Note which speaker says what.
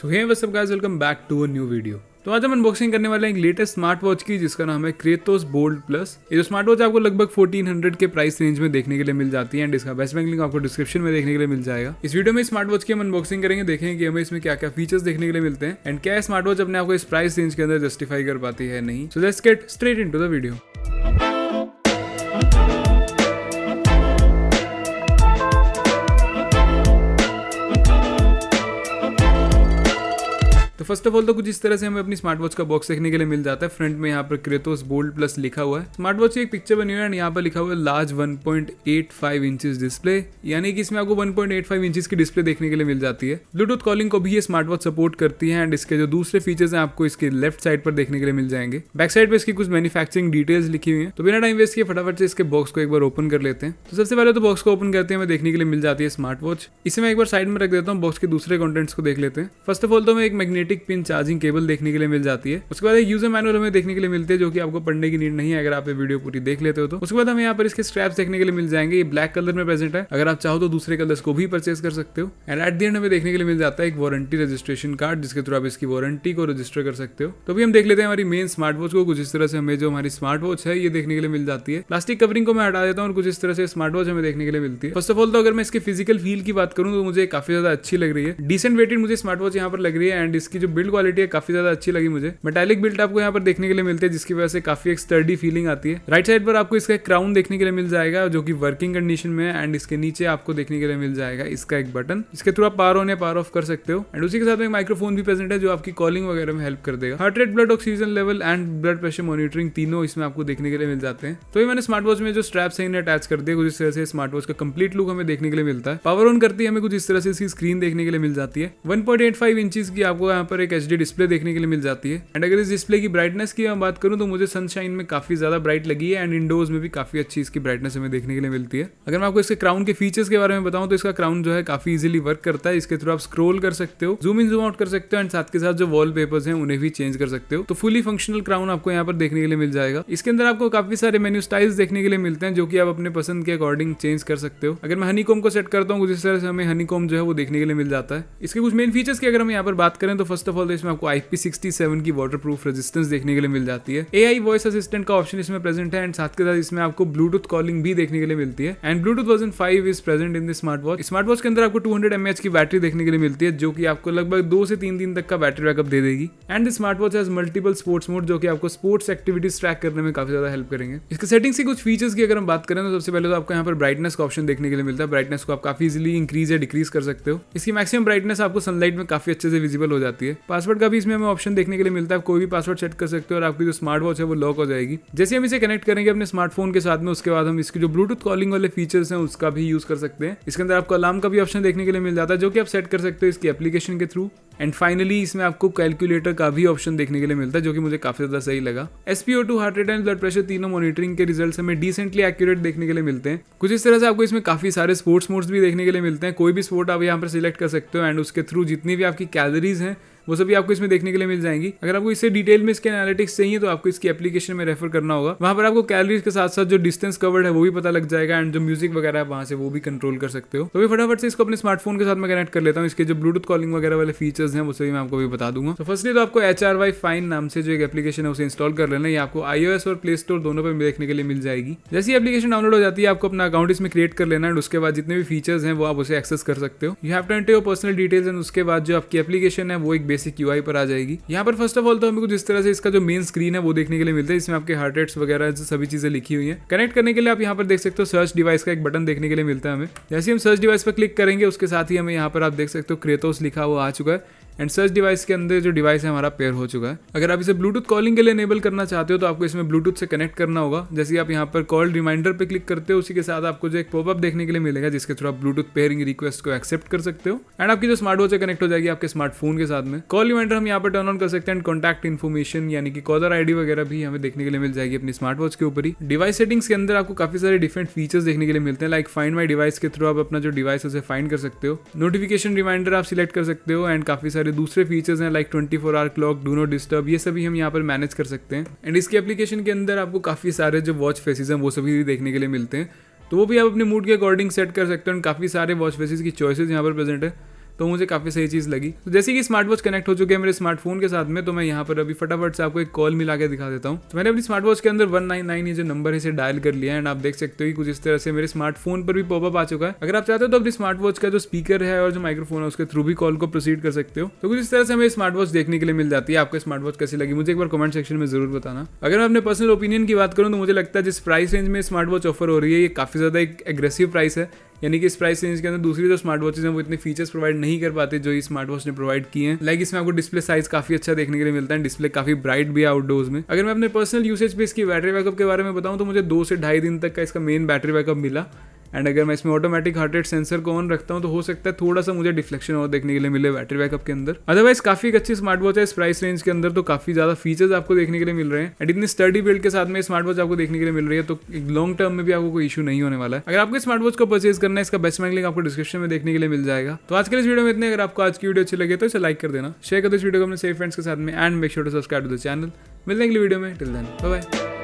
Speaker 1: so hey wassup guys welcome back to a new video तो आज हम unboxing करने वाले हैं एक लेटेस्ट स्मार्ट वॉच की जिसका नाम है क्रेतोस बोल्ड प्लस ये जो स्मार्ट वॉच आपको लगभग 1400 के प्राइस रेंज में देखने के लिए मिल जाती है एंड इसका बेस्ट बैंक लिंक आपको डिस्क्रिप्शन में देखने के लिए मिल जाएगा इस वीडियो में स्मार्ट वॉच की हम अनबॉक्सिंग करेंगे देखेंगे कि हमें इसमें क्या क्या फीचर्स देखने के लिए मिलते हैं एंड क्या स्मार्ट वॉच अपने आपको इस प्राइस रेंज के अंदर जस्टिफाई कर पाती है नहीं so let's get straight into the video first of all तो कुछ इस तरह से हमें अपनी स्मार्ट वॉच का बॉक्स देखने के लिए मिल जाता है फ्रंट में यहाँ पर क्रेतोस बोल्ड प्लस लिखा हुआ है स्मार्ट वॉच की एक पिक्चर बनी हुई है यहाँ पर लिखा हुआ है लार्ज 1.85 पॉइंट डिस्प्ले यानी कि इसमें आपको 1.85 पॉइंट की डिस्प्ले देखने के लिए मिल जाती है ब्लूटूथ कॉलिंग को भी ये स्मार्ट वॉच सपोर्ट करती है एंड इसके जो दूसरे फीचर्स हैं आपको इसके लेफ्ट साइड पर देखने के लिए मिल जाएंगे बैक साइड पर इसकी कुछ मैनुफैक्चरिंग डिटेल्स लिखी हुई है तो बिना टाइम वेस्ट किए फटाफट से इसके बॉक्स को एक बार ओपन कर लेते हैं तो सबसे पहले तो बॉक्स को ओपन करते हैं हमें देखने के लिए मिल जाती है स्मार्ट वॉच इसे मैं एक बार साइड में रख देता हूँ बॉक्स के दूसरे कॉन्टेंट्स को देख लेते हैं फर्स्ट ऑफ ऑल तो हमें एक मैग्नेटिक एक पिन चार्जिंग केबल देखने के लिए मिल जाती है उसके बाद एक यूजर मैनुअल हमें देखने के लिए मिलते हैं जो कि आपको पढ़ने की नीड नहीं है अगर आप ये वीडियो पूरी देख लेते हो तो उसके बाद हमें यहाँ पर इसके स्ट्रैप्स देखने के लिए मिल जाएंगे ये ब्लैक कलर में प्रेजेंट है अगर आप चाहो तो दूसरे कलर्स को भी परचेस कर सकते हो एंड एट दी एंड हमें देखने के लिए मिल जाता है एक वारंटी रजिस्ट्रेशन कार्ड जिसके थ्रू आप इसकी वारंटी को रजिस्टर कर सकते हो तो भी हम देख लेते हैं हमारी मेन स्मार्ट वॉच को कुछ इस तरह से हमें जो हमारी स्मार्ट वॉच है ये देखने के लिए मिल जाती है प्लास्टिक कवरिंग को मैं हटा देता हूँ और कुछ इस तरह से स्मार्ट वॉच हमें देखने के लिए मिलती है फर्स्ट ऑफ ऑल तो अगर मैं इसके फिजिकल फील की बात करूँ तो मुझे काफी ज्यादा अच्छी लग रही है डिसेंट वेटेड मुझे स्मार्ट वॉच यहाँ पर लग रही है एंड इसकी जो बिल्ड क्वालिटी है काफी ज्यादा अच्छी लगी मुझे मेटेलिक बिल्ट आपको यहाँ पर देखने के लिए मिलते हैं जिसकी वजह से काफी एक स्टर्डी फीलिंग आती है राइट साइड पर आपको इसका क्राउन देखने के लिए मिल जाएगा जो की वर्किंग कंडीशन में एंड इसके नीचे आपको देखने के लिए मिल जाएगा इसका एक बटन इसके थ्रू आप पावर ऑन या पावर ऑफ कर सकते हो एंड उसी के साथ एक माइक्रोफोन भी प्रेजेंट है जो आपकी कॉलिंग वगैरह में हेल्प कर देगा heart rate blood oxygen level and blood pressure monitoring तीनों इसमें आपको देखने के लिए मिल जाते हैं तो ये मैंने स्मार्ट वॉच में जो स्ट्रैप्स है इन्हें अटैच कर दिया कुछ इस तरह से स्मार्ट वॉच का कंप्लीट लुक हमें देखने के लिए मिलता है पावर ऑन करती है हमें कुछ इस तरह से इसकी स्क्रीन देखने के लिए मिल जाती है one point eight five inches की आपको यहाँ पर और एक एच डिस्प्ले देखने के लिए मिल जाती है एंड अगर इस डिस्प्ले की ब्राइटनेस की मैं बात करूँ तो मुझे सनशाइन में काफी ज्यादा ब्राइट लगी है एंड इंडोज में भी काफी अच्छी इसकी ब्राइटनेस हमें देखने के लिए मिलती है अगर मैं आपको इसके क्राउन के फीचर्स के बारे में बताऊँ तो इसका क्राउन जो है काफी इजिली वर्क करता है इसके थ्रू आप स्क्रोल कर सकते हो जूम इन जूम आउट कर सकते हो एंड साथ के साथ जो वॉल पेपर उन्हें भी चेंज कर सकते हो तो फुली फंक्शनल क्राउन आपको यहाँ पर देखने के लिए मिल जाएगा इसके अंदर आपको काफी सारे मेन्यू स्टाइल्स देखने के लिए मिलते हैं जो कि आप अपने पसंद के अकॉर्डिंग चेंज कर सकते हो अगर मैं हनी को सेट करता हूँ तो जिस तरह से हमें हनी जो है वो देखने के लिए मिल जाता है इसके कुछ मेन फीचर्स की अगर हम यहाँ पर बात करें तो फर्स्ट ऑफ ऑल इसमें आपको आई पी की वाटरप्रूफ रेजिस्टेंस देखने के लिए मिल जाती है ए वॉइस असिस्टेंट का ऑप्शन इसमें प्रेजेंट है एंड साथ के साथ इसमें आपको ब्लूटूथ कॉलिंग भी देखने के लिए मिलती है and Bluetooth version five is present in the smart watch smart watch के अंदर आपको टू हंड्रेड की बैटरी देखने के लिए मिलती है जो कि आपको लगभग दो से तीन दिन तक का बैटरी बैकअप दे देगी and the smart watch has multiple sports mode जो कि आपको स्पोर्ट्स एक्टिविटीज ट्रैक करने में काफी ज्यादा हेल्प करेंगे इसके सेटिंग्स की कुछ फीचर्स की अगर हम बात करें तो सबसे पहले तो आपको यहाँ पर ब्राइटनेस का ऑप्शन देखने के लिए मिलता है ब्राइटनेस को आप काफी इजिली इंक्रीज या डिक्रीज कर सकते हो इसकी मैक्सिमम ब्राइटनेस आपको सनलाइट में काफी अच्छे से विजिबल हो जाती है पासवर्ड का भी इसमें हमें ऑप्शन देखने के लिए मिलता है कोई भी पासवर्ड सेट कर सकते हो और आपकी जो स्मार्ट वॉच है वो लॉक हो जाएगी जैसे हम इसे कनेक्ट करेंगे अपने स्मार्टफोन के साथ में उसके बाद हम इसके जो ब्लूटूथ कॉलिंग वाले फीचर्स हैं उसका भी यूज कर सकते हैं इसके अंदर आपको अलार्म का भी ऑप्शन देखने के लिए मिल जाता है जो कि आप सेट कर सकते हो इसकी एप्लीकेशन के थ्रू एंड फाइनली इसमें आपको कैलकुलेटर का भी ऑप्शन देखने के लिए मिलता है जो कि मुझे काफ़ी ज़्यादा सही लगा SpO two heart rate and blood pressure तीनों मॉनिटरिंग के रिजल्ट हमें डिसेंटली एक्यूरेट देखने के लिए मिलते हैं कुछ इस तरह से आपको इसमें काफ़ी सारे स्पोर्ट्स मोड्स भी देखने के लिए मिलते हैं कोई भी स्पोर्ट आप यहाँ पर सिलेक्ट कर सकते हो एंड उसके थ्रू जितनी भी आपकी कैलरीज हैं वो सभी आपको इसमें देखने के लिए मिल जाएंगी अगर आपको इससे डिटेल में इसके एनालिटिक्स चाहिए तो आपको इसकी एप्लीकेशन में रेफर करना होगा वहां पर आपको कैलरीज के साथ साथ जो डिस्टेंस कवर्ड है वो भी पता लग जाएगा एंड जो म्यूजिक वगैरह है वहां से वो भी कंट्रोल कर सकते हो तो भी फटाफट से इसको अपने स्मार्टफोन के साथ मैं कनेक्ट कर लेता हूँ इसके जो ब्लूटूथ कॉलिंग वगैरह वाले फीचर्स फीचर्स हैं वो सभी मैं आपको भी बता दूंगा तो फर्स्टली तो आपको एच आर वाई फाइन नाम से जो एक एप्लीकेशन है उसे इंस्टॉल कर लेना ये आपको आईओएस और प्ले स्टोर दोनों पर देखने के लिए मिल जाएगी जैसी एप्लीकेशन डाउनलोड हो जाती है आपको अपना अकाउंट इसमें क्रिएट कर लेना एंड उसके बाद जितने भी फीचर्स हैं वो आप उसे एक्सेस कर सकते हो you have to enter your personal details and उसके बाद जो आपकी एप्लीकेशन है वो एक बेसिक यू पर आ जाएगी यहाँ पर फर्स्ट ऑफ ऑल तो हमें कुछ इस तरह से इसका जो मेन स्क्रीन है वो देखने के लिए मिलता है इसमें आपके हार्ट रेट्स वगैरह सभी चीजें लिखी हुई है कनेक्ट करने के लिए आप यहाँ पर देख सकते हो सर्च डिवाइस का एक बटन देखने के लिए मिलता है हमें जैसे हम सर्च डिवाइस पर क्लिक करेंगे उसके साथ ही हमें यहाँ पर आप देख सकते हो क्रेतोस लिखा हुआ आ चुका है एंड सर्च डिवाइस के अंदर जो डिवाइस है हमारा पेयर हो चुका है अगर आप इसे ब्लूटूथ कॉलिंग के लिए इनेबल करना चाहते हो तो आपको इसमें ब्लूटूथ से कनेक्ट करना होगा जैसे आप यहाँ पर कॉल रिमाइंडर पर क्लिक करते हो उसी के साथ आपको जो एक पॉपअप देखने के लिए मिलेगा जिसके थ्रू आप ब्लूटूथ पेयरिंग रिक्वेस्ट को एक्सेप्ट कर सकते हो एंड आपकी जो स्मार्ट वॉच है कनेक्ट हो जाएगी आपके स्मार्टफोन के साथ में कॉल रिमाइंडर हम यहाँ पर टर्न ऑन कर सकते हैं एंड कॉन्टैक्ट इन्फॉर्मेशन यानी कि कॉलर आईडी वगैरह भी हमें देखने के लिए मिल जाएगी अपनी स्मार्ट वॉच के ऊपर ही डिवाइस सेटिंग्स के अंदर आपको काफी सारे डिफरेंट फीचर्स देखने के लिए मिलते हैं लाइक फाइंड माई डिवाइस के थ्रू आप अपना जो डिवाइस है उसे फाइंड कर सकते हो नोटिफिकेशन रिमाइंडर आप सिलेक्ट कर सकते हो एंड काफी सारे हमारे दूसरे फीचर्स हैं like twenty four hour clock do not disturb ये सभी हम यहाँ पर मैनेज कर सकते हैं एंड इसके एप्लीकेशन के अंदर आपको काफ़ी सारे जो वॉच फेसिस हैं वो सभी भी देखने के लिए मिलते हैं तो वो भी आप अपने मूड के अकॉर्डिंग सेट कर सकते हैं काफ़ी सारे वॉच फेसिस की चॉइसेस यहाँ पर प्रेजेंट है तो मुझे काफ़ी सही चीज़ लगी तो जैसे कि स्मार्ट वॉच कनेक्ट हो चुके हैं मेरे स्मार्टफोन के साथ में तो मैं यहाँ पर अभी फटाफट से आपको एक कॉल मिला के दिखा देता हूँ तो मैंने अपनी स्मार्ट वॉच के अंदर वन नाइन नाइन ये जो नंबर है इसे डायल कर लिया है एंड आप देख सकते हो कि कुछ इस तरह से मेरे स्मार्टफोन पर भी पॉपअप आ चुका है अगर आप चाहते हो तो अपनी स्मार्ट वॉच का जो स्पीकर है और जो माइक्रोफोन है उसके थ्रू भी कॉल को प्रोसीड कर सकते हो तो कुछ इस तरह से हमें स्मार्ट वॉच देखने के लिए मिल जाती है आपको स्मार्ट वॉच कैसी लगी मुझे एक बार कमेंट सेक्शन में जरूर बताना अगर मैं अपने पर्सनल ओपिनियन की बात करूँ तो मुझे लगता है जिस प्राइस रेंज में स्मार्ट वॉच ऑफर हो रही है ये काफ़ी ज़्यादा एक एग्रेसिव प्राइस है यानी कि इस प्राइस रेंज के अंदर दूसरी जो स्मार्ट वॉचेज हैं वो इतने फीचर्स प्रोवाइड नहीं कर पाते जो स्मार्ट वॉच ने प्रोवाइड किए हैं लाइक इसमें आपको डिस्प्ले साइज काफी अच्छा देखने के लिए मिलता है डिस्प्ले काफी ब्राइट भी है आउटडोर्स में अगर मैं अपने पर्सनल यूसेज पे इसकी बैटरी बैकअप के बारे में बताऊँ तो मुझे दो से ढाई दिन तक का इसका मेन बैटरी बैकअप मिला एंड अगर मैं इसमें ऑटोमेटिक हार्ट रेट सेंसर को ऑन रखता हूँ तो हो सकता है थोड़ा सा मुझे डिफ्लेक्शन और देखने के लिए मिले बैटरी बैकअप के अंदर अदरवाइज काफी अच्छी स्मार्ट वॉच है इस प्राइस रेंज के अंदर तो काफी ज्यादा फीचर्स आपको देखने के लिए मिल रहे हैं एंड इतनी स्टडी बिल्ड के साथ में स्मार्ट वॉच आपको देखने के लिए मिल रही है तो लॉन्ग टर्म में भी आपको कोई इशू नहीं होने वाला है अगर आपको स्मार्ट वॉच को परचेज करना है इसका बेस्ट मैंगलिंग आपको डिस्क्रिप्शन में देखने के लिए मिल जाएगा तो आज के इस वीडियो में इतने अगर आपको आज की वीडियो अच्छी लगे तो इसे लाइक कर देना शेयर कर दो इस वीडियो को अपने सेफ फ्रेंड्स के साथ में and make sure to subscribe to the channel मिलने के लिए वीडियो में टिल देन बाय